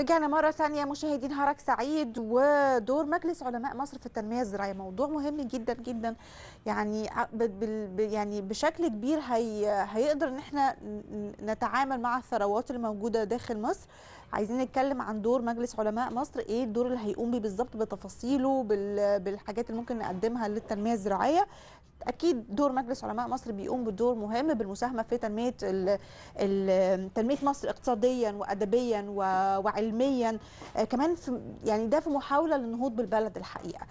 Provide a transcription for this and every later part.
رجعنا مرة ثانية مشاهدين هرك سعيد ودور مجلس علماء مصر في التنمية الزراعية موضوع مهم جدا جدا يعني يعني بشكل كبير هي هيقدر ان احنا نتعامل مع الثروات الموجودة داخل مصر عايزين نتكلم عن دور مجلس علماء مصر ايه الدور اللي هيقوم بيه بالظبط بتفاصيله بالحاجات اللي ممكن نقدمها للتنمية الزراعية اكيد دور مجلس علماء مصر بيقوم بدور مهم بالمساهمه في تنميه تنميه مصر اقتصاديا وادبيا وعلميا آه، كمان في يعني ده في محاوله للنهوض بالبلد الحقيقه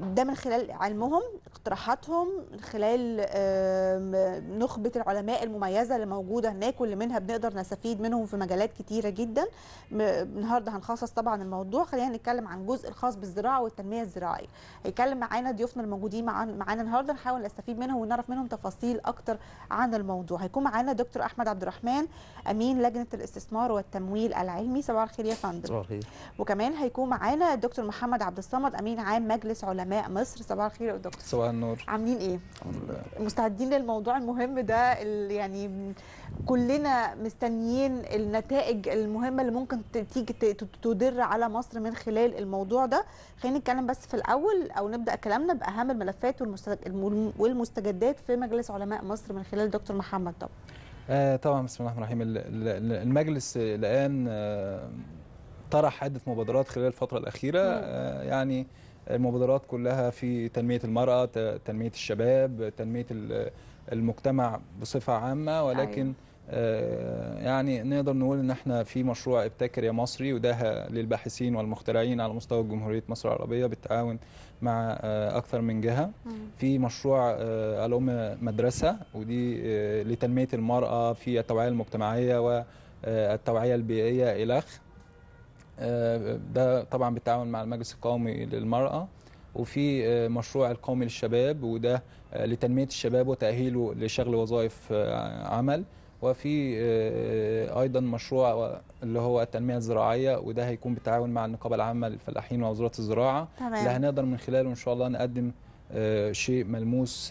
ده من خلال علمهم اقتراحاتهم من خلال نخبة العلماء المميزة اللي موجودة هناك واللي منها بنقدر نستفيد منهم في مجالات كتيرة جدا النهاردة هنخصص طبعا الموضوع خلينا نتكلم عن الجزء الخاص بالزراعة والتنمية الزراعية هيتكلم معانا ضيوفنا الموجودين معانا النهاردة نحاول نستفيد منهم ونعرف منهم تفاصيل أكتر عن الموضوع هيكون معانا دكتور أحمد عبد الرحمن أمين لجنة الاستثمار والتمويل العلمي صباح الخير يا فندم صباح الخير وكمان هيكون معانا الدكتور محمد عبد الصمد أمين عام مجلس علماء علماء مصر صباح الخير يا دكتور صباح النور عاملين ايه مستعدين للموضوع المهم ده اللي يعني كلنا مستنيين النتائج المهمه اللي ممكن تيجي تدر على مصر من خلال الموضوع ده خلينا نتكلم بس في الاول او نبدا كلامنا باهم الملفات والمستجدات في مجلس علماء مصر من خلال دكتور محمد طب آه طبعا بسم الله الرحمن الرحيم المجلس الان آه طرح عده مبادرات خلال الفتره الاخيره آه يعني المبادرات كلها في تنمية المرأة تنمية الشباب تنمية المجتمع بصفة عامة ولكن أيوة. آه، يعني نقدر نقول ان احنا في مشروع ابتكر يا مصري وده للباحثين والمخترعين على مستوى جمهوريه مصر العربيه بالتعاون مع آه، اكثر من جهه في مشروع آه، الام مدرسه ودي لتنميه المراه في التوعيه المجتمعيه والتوعيه البيئيه الخ آه، ده طبعا بالتعاون مع المجلس القومي للمرأة وفي آه، مشروع القومي للشباب وده آه، لتنمية الشباب وتأهيله لشغل وظائف عمل وفي ايضا مشروع اللي هو التنميه الزراعيه وده هيكون بالتعاون مع النقابه العامه للفلاحين ووزاره الزراعه اللي هنقدر من خلاله ان شاء الله نقدم شيء ملموس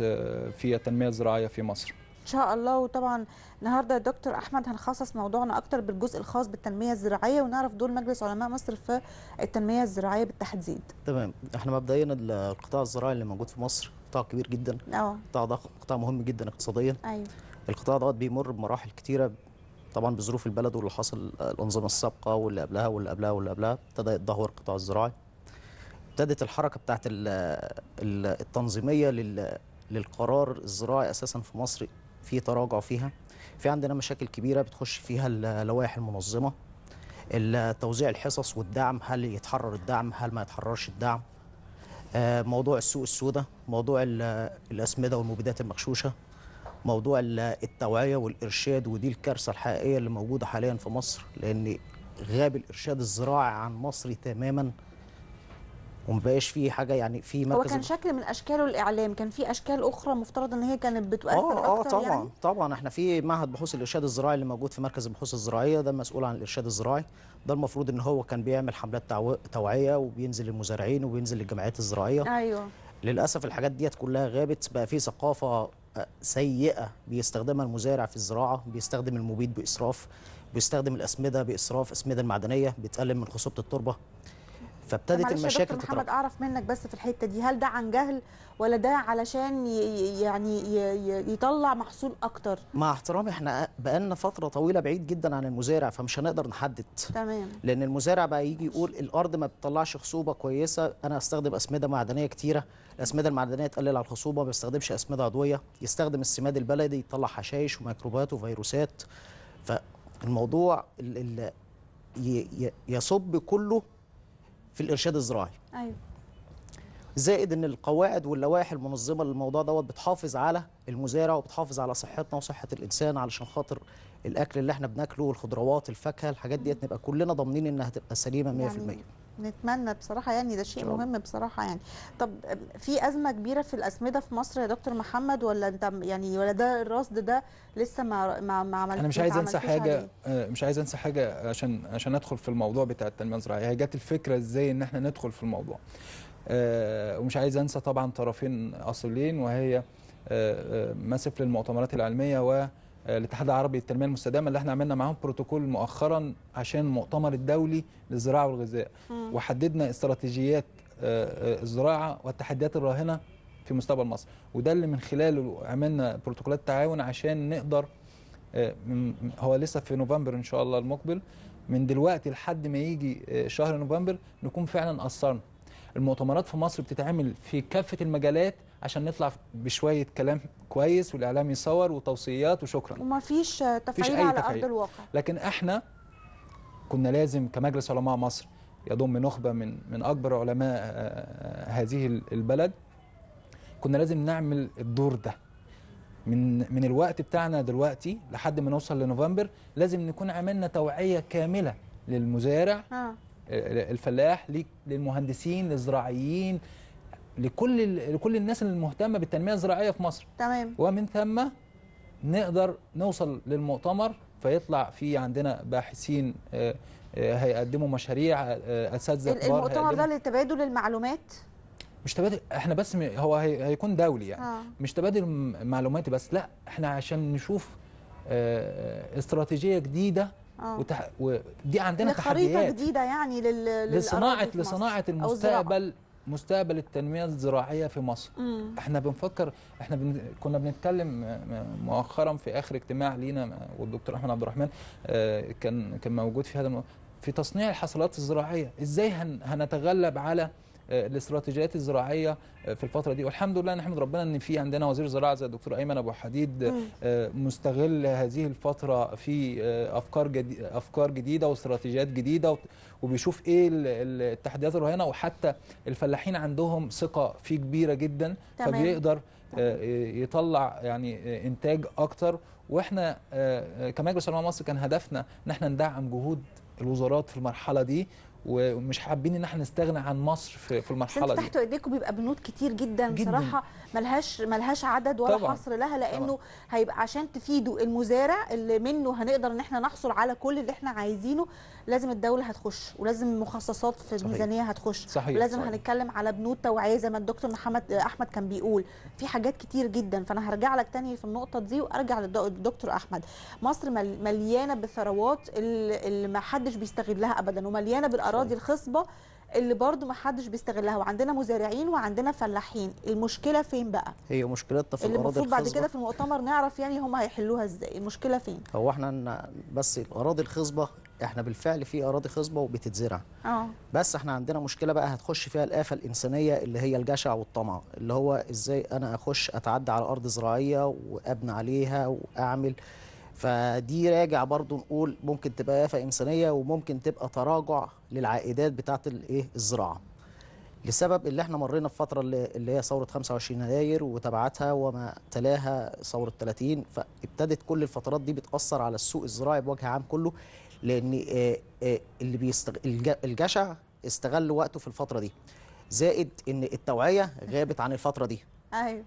في التنميه الزراعيه في مصر ان شاء الله وطبعا النهارده دكتور احمد هنخصص موضوعنا اكتر بالجزء الخاص بالتنميه الزراعيه ونعرف دور مجلس علماء مصر في التنميه الزراعيه بالتحديد تمام احنا مبدئيا القطاع الزراعي اللي موجود في مصر قطاع كبير جدا اه قطاع ضخم قطاع مهم جدا اقتصاديا ايوه القطاع دوت بيمر بمراحل كتيره طبعا بظروف البلد واللي حصل الانظمه السابقه واللي قبلها واللي قبلها واللي قبلها ابتدى يتدهور القطاع الزراعي ابتدت الحركه بتاعت التنظيميه للقرار الزراعي اساسا في مصر في تراجع فيها في عندنا مشاكل كبيره بتخش فيها اللوائح المنظمه توزيع الحصص والدعم هل يتحرر الدعم هل ما يتحررش الدعم آه، موضوع السوق السوداء موضوع الاسمده والمبيدات المغشوشه موضوع التوعيه والارشاد ودي الكارثه الحقيقيه اللي موجوده حاليا في مصر لان غاب الارشاد الزراعي عن مصر تماما ومبقاش في حاجه يعني في مركز هو كان شكل من اشكاله الاعلام كان في اشكال اخرى مفترض ان هي كانت بتؤثر اه اه يعني؟ طبعا يعني؟ طبعا احنا في معهد بحوث الارشاد الزراعي اللي موجود في مركز البحوث الزراعيه ده مسؤول عن الارشاد الزراعي ده المفروض ان هو كان بيعمل حملات توعيه وبينزل للمزارعين وبينزل للجمعيات الزراعيه ايوه للاسف الحاجات ديت كلها غابت بقى في ثقافه آه، سيئه بيستخدمها المزارع في الزراعه بيستخدم المبيد باسراف بيستخدم الاسمده باسراف اسمده المعدنيه بيتقلل من خصوبه التربه فابتدت المشاكل تتراكم محمد اعرف منك بس في الحته دي هل ده عن جهل ولا ده علشان يعني يطلع محصول اكتر مع احترامي احنا بقالنا فتره طويله بعيد جدا عن المزارع فمش هنقدر نحدد تمام لان المزارع بقى يجي يقول الارض ما بتطلعش خصوبه كويسه انا هستخدم اسمده معدنيه كتيره الاسمده المعدنيه تقلل على الخصوبه ما بيستخدمش اسمده عضويه يستخدم السماد البلدي يطلع حشائش وميكروبات وفيروسات فالموضوع يصب كله في الارشاد الزراعي ايوه زائد ان القواعد واللوائح المنظمه للموضوع دوت بتحافظ على المزارع وبتحافظ على صحتنا وصحه الانسان علشان خاطر الاكل اللي احنا بناكله والخضروات الفاكهه الحاجات ديت نبقى كلنا ضامنين انها هتبقى سليمه 100% يعني نتمنى بصراحه يعني ده شيء مهم بصراحه يعني طب في ازمه كبيره في الاسمده في مصر يا دكتور محمد ولا انت يعني ولا ده الرصد ده لسه ما ما, ما عملتش انا مش عايز انسى حاجه عليه. آه، مش عايز انسى حاجه عشان عشان ادخل في الموضوع بتاع التنميه الزراعيه هي جت الفكره ازاي ان احنا ندخل في الموضوع آه، ومش عايز انسى طبعا طرفين أصليين وهي آه، ماسف للمؤتمرات العلميه و آه، الاتحاد العربي للتنميه المستدامه اللي احنا عملنا معاهم بروتوكول مؤخرا عشان المؤتمر الدولي للزراعه والغذاء وحددنا استراتيجيات آه، آه، الزراعه والتحديات الراهنه في مستقبل مصر وده اللي من خلاله عملنا بروتوكولات تعاون عشان نقدر هو لسه في نوفمبر ان شاء الله المقبل من دلوقتي لحد ما يجي شهر نوفمبر نكون فعلا اثرنا المؤتمرات في مصر بتتعمل في كافه المجالات عشان نطلع بشويه كلام كويس والاعلام يصور وتوصيات وشكرا وما فيش تفعيل على تفعيل. ارض الواقع لكن احنا كنا لازم كمجلس علماء مصر يضم نخبه من من اكبر علماء آه، آه، هذه البلد كنا لازم نعمل الدور ده من من الوقت بتاعنا دلوقتي لحد ما نوصل لنوفمبر لازم نكون عملنا توعيه كامله للمزارع آه،, آه. الفلاح للمهندسين للزراعيين لكل لكل الناس المهتمه بالتنميه الزراعيه في مصر تمام ومن ثم نقدر نوصل للمؤتمر فيطلع في عندنا باحثين آه، آه، هيقدموا مشاريع آه، اساتذه كبار المؤتمر ده لتبادل المعلومات مش تبادل احنا بس هو هيكون دولي يعني آه. مش تبادل معلوماتي بس لا احنا عشان نشوف استراتيجيه جديده آه. وتح... ودي عندنا تحديات خريطه جديده يعني لل... لصناعه لصناعه المستقبل مستقبل التنميه الزراعيه في مصر مم. احنا بنفكر احنا بن... كنا بنتكلم مؤخرا في اخر اجتماع لينا والدكتور احمد عبد الرحمن آه، كان كان موجود في هذا الم... في تصنيع الحصلات الزراعيه ازاي هن... هنتغلب على آه، الاستراتيجيات الزراعيه آه، في الفتره دي والحمد لله نحمد ربنا ان في عندنا وزير زراعه زي الدكتور ايمن ابو حديد آه، مستغل هذه الفتره في افكار جديدة, افكار جديده واستراتيجيات جديده وبيشوف ايه التحديات الرهينه وحتى الفلاحين عندهم ثقه فيه كبيره جدا فبيقدر يطلع يعني انتاج اكتر واحنا كمجلس علماء مصر كان هدفنا ان احنا ندعم جهود الوزارات في المرحله دي ومش حابين ان احنا نستغنى عن مصر في, في المرحله دي تحت ايديكم بيبقى بنود كتير جدا, جداً. صراحه ملهاش ملهاش عدد ولا طبعًا. حصر لها لانه طبعًا. هيبقى عشان تفيدوا المزارع اللي منه هنقدر ان احنا نحصل على كل اللي احنا عايزينه لازم الدوله هتخش ولازم مخصصات في صحيح. الميزانيه هتخش صحيح. ولازم صحيح. هنتكلم على بنود توعيه زي ما الدكتور محمد احمد كان بيقول في حاجات كتير جدا فانا هرجع لك تاني في النقطه دي وارجع للدكتور احمد مصر مليانه بالثروات اللي ما حدش بيستغلها ابدا ومليانه بالأرض الاراضي الخصبه اللي برضو ما حدش بيستغلها وعندنا مزارعين وعندنا فلاحين المشكله فين بقى هي مشكلتنا في الاراضي الخصبه بعد كده في المؤتمر نعرف يعني هم هيحلوها ازاي المشكله فين هو احنا بس الاراضي الخصبه احنا بالفعل في اراضي خصبه وبتتزرع اه بس احنا عندنا مشكله بقى هتخش فيها الافه الانسانيه اللي هي الجشع والطمع اللي هو ازاي انا اخش اتعدى على ارض زراعيه وابني عليها واعمل فدي راجع برضو نقول ممكن تبقى يافة إنسانية وممكن تبقى تراجع للعائدات بتاعة الإيه الزراعة لسبب اللي احنا مرينا في فترة اللي هي ثورة 25 يناير وتبعاتها وما تلاها ثورة 30 فابتدت كل الفترات دي بتأثر على السوق الزراعي بوجه عام كله لأن اللي بيستغ... الجشع استغل وقته في الفترة دي زائد ان التوعية غابت عن الفترة دي ايوه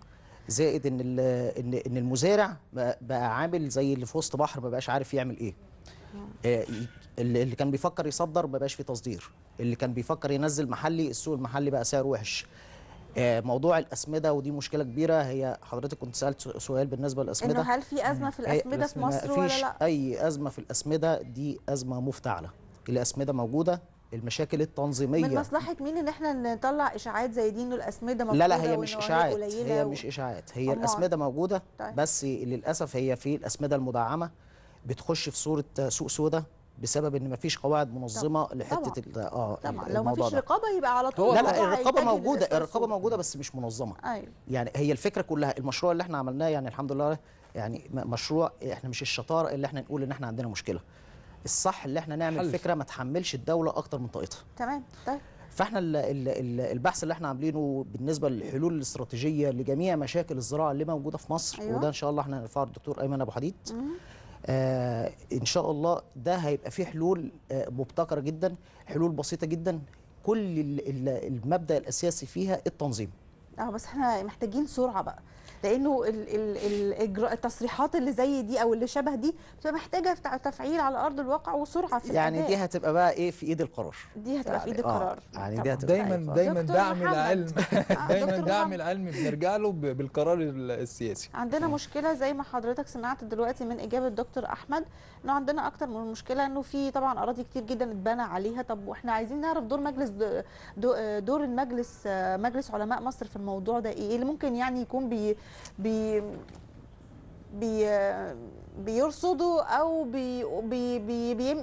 زائد ان ان ان المزارع بقى عامل زي اللي في وسط بحر ما بقاش عارف يعمل ايه آه، اللي كان بيفكر يصدر ما بقاش في تصدير اللي كان بيفكر ينزل محلي السوق المحلي بقى سعره وحش آه، موضوع الاسمده ودي مشكله كبيره هي حضرتك كنت سالت سؤال بالنسبه للاسمده انه هل في ازمه في الاسمده في مصر ولا لا اي ازمه في الاسمده دي ازمه مفتعله الاسمده موجوده المشاكل التنظيميه من مصلحه مين ان احنا نطلع اشاعات زي دي انه الاسمده موجوده لا لا هي مش اشاعات هي و... مش اشاعات هي أمار. الاسمده موجوده طيب. بس للاسف هي في الاسمده المدعمه بتخش في صوره سوق سوداء بسبب ان مفيش قواعد منظمه طبعا. لحته طبعا. اه طبعا لو مفيش رقابه يبقى على طول لا لا الرقابه موجوده الرقابه موجوده بس مش منظمه أيوه. يعني هي الفكره كلها المشروع اللي احنا عملناه يعني الحمد لله يعني مشروع احنا مش الشطاره اللي احنا نقول ان احنا عندنا مشكله الصح اللي احنا نعمل حل. فكره ما تحملش الدوله اكتر من طاقتها تمام طيب فاحنا البحث اللي احنا عاملينه بالنسبه للحلول الاستراتيجيه لجميع مشاكل الزراعه اللي موجوده في مصر أيوة. وده ان شاء الله احنا هنرفعه الدكتور ايمن ابو حديد آه ان شاء الله ده هيبقى فيه حلول آه مبتكره جدا حلول بسيطه جدا كل المبدا الاساسي فيها التنظيم اه بس احنا محتاجين سرعه بقى لانه التصريحات اللي زي دي او اللي شبه دي بتبقى محتاجه تفعيل على ارض الواقع وسرعه في يعني الأداء. دي هتبقى بقى ايه في ايد القرار دي هتبقى في ايد يعني آه، القرار آه. يعني دي هتبقى دايما دايما دعم العلم آه، دايما دعم العلم بنرجع له بالقرار السياسي عندنا مشكله زي ما حضرتك سمعت دلوقتي من اجابه دكتور احمد انه عندنا اكتر من مشكله انه في طبعا اراضي كتير جدا اتبنى عليها طب واحنا عايزين نعرف دور مجلس دور المجلس آه، مجلس علماء مصر في الموضوع ده ايه اللي ممكن يعني يكون بي بي بي بيرصدوا او بي بي بي بي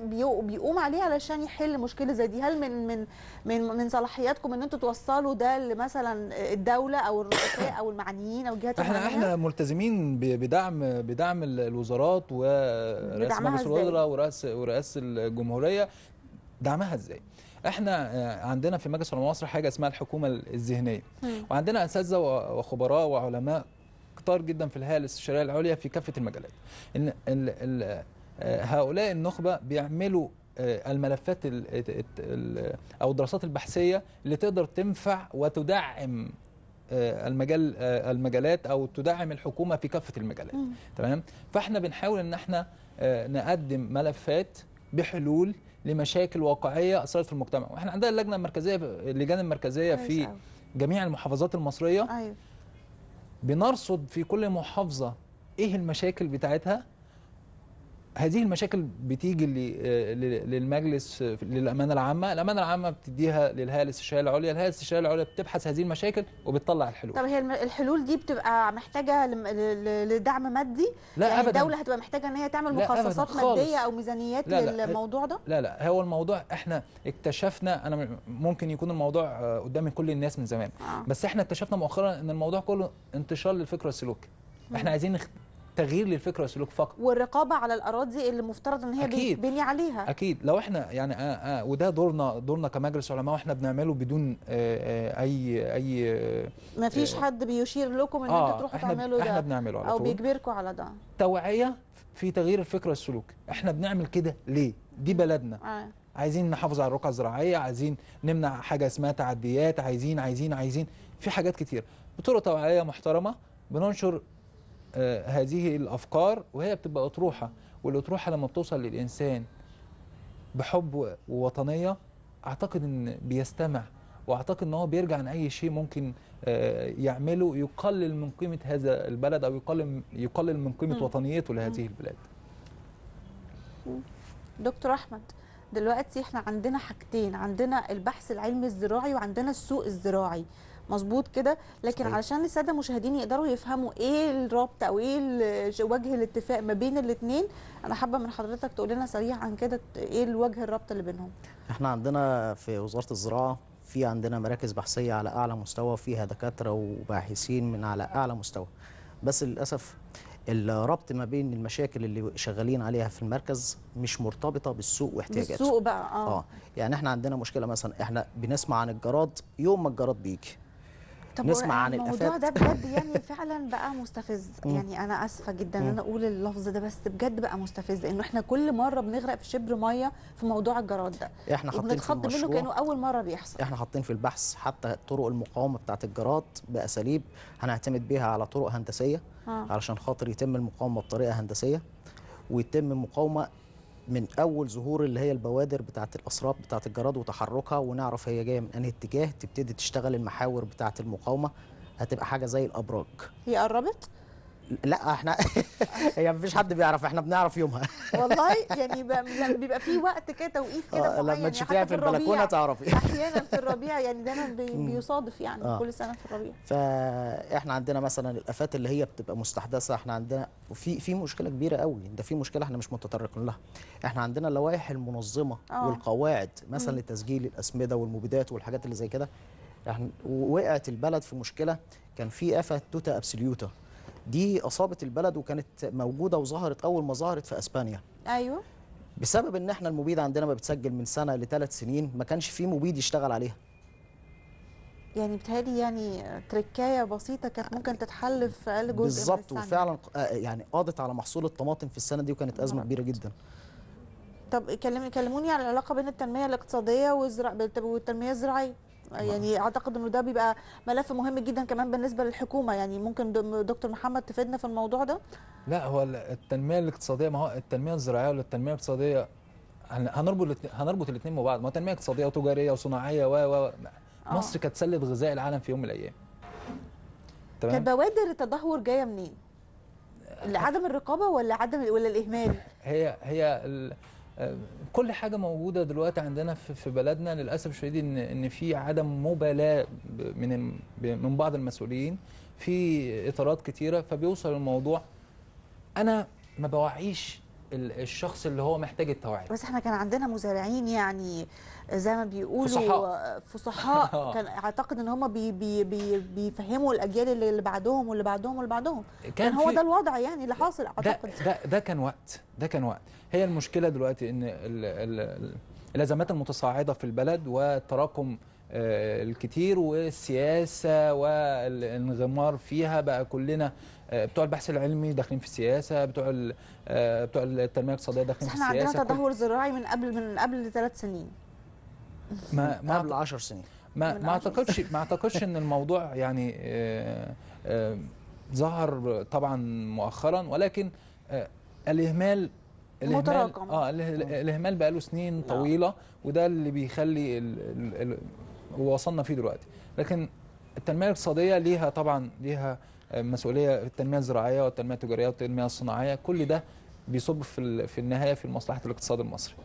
بيقوم عليه علشان يحل مشكله زي دي هل من من من من صلاحياتكم ان انتوا توصلوا ده لمثلا الدوله او الرؤساء او المعنيين او الجهات احنا المعنية؟ احنا ملتزمين بدعم بدعم الوزارات ورئاسه مجلس الوزراء ورئاسه ورئاسه الجمهوريه دعمها ازاي؟ احنا آه، عندنا في مجلس علماء مصر حاجه اسمها الحكومه الذهنيه وعندنا اساتذه وخبراء وعلماء كتار جدا في الهيئه الاستشاريه العليا في كافه المجالات ان آه، هؤلاء النخبه بيعملوا آه، الملفات او الدراسات البحثيه اللي تقدر تنفع وتدعم آه، المجال المجالات او تدعم الحكومه في كافه المجالات تمام فاحنا بنحاول ان احنا نقدم ملفات بحلول لمشاكل واقعيه اثرت في المجتمع واحنا عندنا اللجنه المركزيه اللجان المركزيه في جميع المحافظات المصريه أيوة. بنرصد في كل محافظة إيه المشاكل بتاعتها هذه المشاكل بتيجي للمجلس للامانه العامه، الامانه العامه بتديها للهيئه الاستشاريه العليا، الهيئه الاستشاريه العليا بتبحث هذه المشاكل وبتطلع الحلول. طب هي الحلول دي بتبقى محتاجه لدعم مادي؟ لا يعني أبداً. الدوله هتبقى محتاجه ان هي تعمل مخصصات ماديه او ميزانيات لا لا للموضوع ده؟ لا لا هو الموضوع احنا اكتشفنا انا ممكن يكون الموضوع آه، قدام كل الناس من زمان، آه. بس احنا اكتشفنا مؤخرا ان الموضوع كله انتشار للفكره السلوكي. احنا عايزين تغيير للفكره والسلوك فقط والرقابه على الاراضي اللي مفترض ان هي أكيد. بني عليها اكيد لو احنا يعني آه آه وده دورنا دورنا كمجلس علماء واحنا بنعمله بدون آه آه اي اي ما فيش آه حد بيشير لكم ان آه انتوا تروحوا تعملوا ده احنا بنعمله على او بيجبركم على ده توعيه في تغيير الفكره والسلوك احنا بنعمل كده ليه دي بلدنا آه. عايزين نحافظ على الرقعه الزراعيه عايزين نمنع حاجه اسمها تعديات عايزين عايزين عايزين في حاجات كتير بطرق توعيه محترمه بننشر آه، هذه الافكار وهي بتبقى اطروحه والاطروحه لما بتوصل للانسان بحب ووطنيه اعتقد ان بيستمع واعتقد ان هو بيرجع عن اي شيء ممكن آه، يعمله يقلل من قيمه هذا البلد او يقلل يقلل من قيمه وطنيته لهذه البلاد. دكتور احمد دلوقتي احنا عندنا حاجتين عندنا البحث العلمي الزراعي وعندنا السوق الزراعي. مظبوط كده لكن صحيح. علشان الساده المشاهدين يقدروا يفهموا ايه الربط او ايه وجه الاتفاق ما بين الاثنين انا حابه من حضرتك تقول لنا سريعا كده ايه الوجه الرابط اللي بينهم احنا عندنا في وزاره الزراعه في عندنا مراكز بحثيه على اعلى مستوى فيها دكاتره وباحثين من على اعلى مستوى بس للاسف الربط ما بين المشاكل اللي شغالين عليها في المركز مش مرتبطه بالسوق واحتياجاته بالسوق بقى اه, آه. يعني احنا عندنا مشكله مثلا احنا بنسمع عن الجراد يوم ما الجراد بيجي طب نسمع عن الافات ده بجد يعني فعلا بقى مستفز يعني انا اسفه جدا ان انا اقول اللفظ ده بس بجد بقى مستفز انه احنا كل مره بنغرق في شبر ميه في موضوع الجراد ده احنا حاطين في المشروع منه كانه اول مره بيحصل احنا حاطين في البحث حتى طرق المقاومه بتاعه الجراد باساليب هنعتمد بيها على طرق هندسيه آه. علشان خاطر يتم المقاومه بطريقه هندسيه ويتم المقاومه من اول ظهور اللي هي البوادر بتاعه الاسراب بتاعه الجراد وتحركها ونعرف هي جايه من انهي اتجاه تبتدي تشتغل المحاور بتاعه المقاومه هتبقى حاجه زي الابراج هي قربت لا احنا هي يعني مفيش حد بيعرف احنا بنعرف يومها والله يعني بيبقى في وقت كده توقيت كده آه، لما يعني تشوفيها في البلكونه تعرفي احيانا في الربيع يعني دايما بيصادف يعني آه. كل سنه في الربيع فاحنا عندنا مثلا الافات اللي هي بتبقى مستحدثه احنا عندنا في في مشكله كبيره قوي ده في مشكله احنا مش متطرقين لها احنا عندنا اللوائح المنظمه آه. والقواعد مثلا لتسجيل الاسمده والمبيدات والحاجات اللي زي كده وقعت البلد في مشكله كان في افه توتا ابسوليوتا دي اصابت البلد وكانت موجوده وظهرت اول ما ظهرت في اسبانيا ايوه بسبب ان احنا المبيد عندنا ما بتسجل من سنه لثلاث سنين ما كانش في مبيد يشتغل عليها يعني بتهيألي يعني تركايه بسيطه كانت ممكن تتحل في اقل جزء بالظبط وفعلا آه، يعني قضت على محصول الطماطم في السنه دي وكانت ازمه كبيره جدا طب كلموني على العلاقه بين التنميه الاقتصاديه والتنميه الزراعيه آه، يعني اعتقد انه ده بيبقى ملف مهم جدا كمان بالنسبه للحكومه يعني ممكن دكتور محمد تفيدنا في الموضوع ده لا هو التنميه الاقتصاديه ما هو التنميه الزراعيه ولا التنميه الاقتصاديه هنربط هنربط الاثنين ببعض ما هو تنميه اقتصاديه وتجاريه وصناعيه و و آه. مصر كانت سلة غذاء العالم في يوم من الايام تمام كانت بوادر التدهور جايه منين؟ عدم الرقابه ولا عدم ولا الاهمال؟ هي هي آه، كل حاجه موجوده دلوقتي عندنا في بلدنا للاسف الشديد ان ان في عدم مبالاه من من بعض المسؤولين في اطارات كتيره فبيوصل الموضوع انا ما بوعيش الشخص اللي هو محتاج التوعيه بس احنا كان عندنا مزارعين يعني زي ما بيقولوا فصحاء آه. كان اعتقد ان هم بي بي بي بيفهموا الاجيال اللي بعدهم واللي بعدهم واللي بعدهم كان, كان هو ده الوضع يعني اللي حاصل اعتقد ده, ده ده كان وقت ده كان وقت هي المشكله دلوقتي ان الازمات المتصاعده في البلد والتراكم آه، الكتير والسياسه والانغمار فيها بقى كلنا آه، بتوع البحث العلمي داخلين في السياسه بتوع آه، بتوع التنميه الاقتصاديه داخلين في السياسه احنا عندنا تدهور زراعي من قبل من قبل ثلاث سنين ما ما قبل 10 سنين ما ما اعتقدش ما اعتقدش ان الموضوع يعني آه، ظهر طبعا مؤخرا ولكن الاهمال الاهمال متراكم. اه الاهمال بقاله سنين نعم. طويله وده اللي بيخلي وصلنا فيه دلوقتي لكن التنميه الاقتصاديه ليها طبعا ليها مسؤوليه التنميه الزراعيه والتنميه التجاريه والتنميه الصناعيه كل ده بيصب في في النهايه في مصلحه الاقتصاد المصري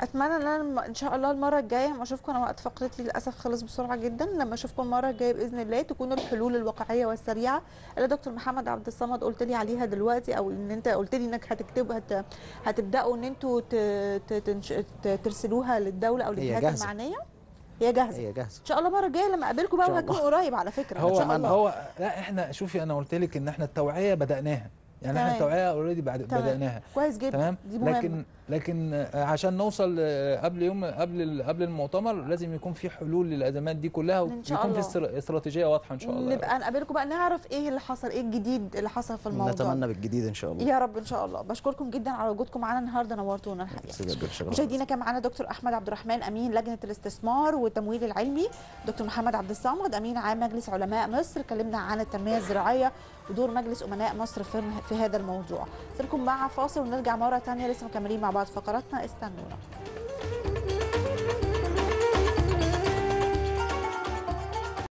اتمنى ان انا ان شاء الله المره الجايه لما اشوفكم انا وقت فقرتي للاسف خلص بسرعه جدا لما اشوفكم المره الجايه باذن الله تكون الحلول الواقعيه والسريعه اللي دكتور محمد عبد الصمد قلت لي عليها دلوقتي او ان انت قلت لي انك هتكتب هت... هتبداوا ان انتوا ت... ت... ترسلوها للدوله او للجهات المعنيه هي جاهزه هي جاهزه ان شاء الله المره الجايه لما اقابلكم بقى وهتكون قريب على فكره هو إن شاء الله. هو لا احنا شوفي انا قلت لك ان احنا التوعيه بداناها يعني تمام. احنا التوعيه اوريدي بداناها كويس جدا تمام دي مهمة. لكن لكن عشان نوصل قبل يوم قبل قبل المؤتمر لازم يكون في حلول للازمات دي كلها ويكون في استراتيجيه واضحه ان شاء الله نبقى نقابلكم بقى نعرف ايه اللي حصل ايه الجديد اللي حصل في الموضوع نتمنى بالجديد ان شاء الله يا رب ان شاء الله بشكركم جدا على وجودكم معانا النهارده نورتونا الحقيقه مشاهدينا كان معانا دكتور احمد عبد الرحمن امين لجنه الاستثمار والتمويل العلمي دكتور محمد عبد الصمد امين عام مجلس علماء مصر اتكلمنا عن التنميه الزراعيه ودور مجلس امناء مصر في هذا الموضوع سيبكم مع فاصل ونرجع مره ثانيه لسه مكملين مع بعض بعد فقراتنا استنونا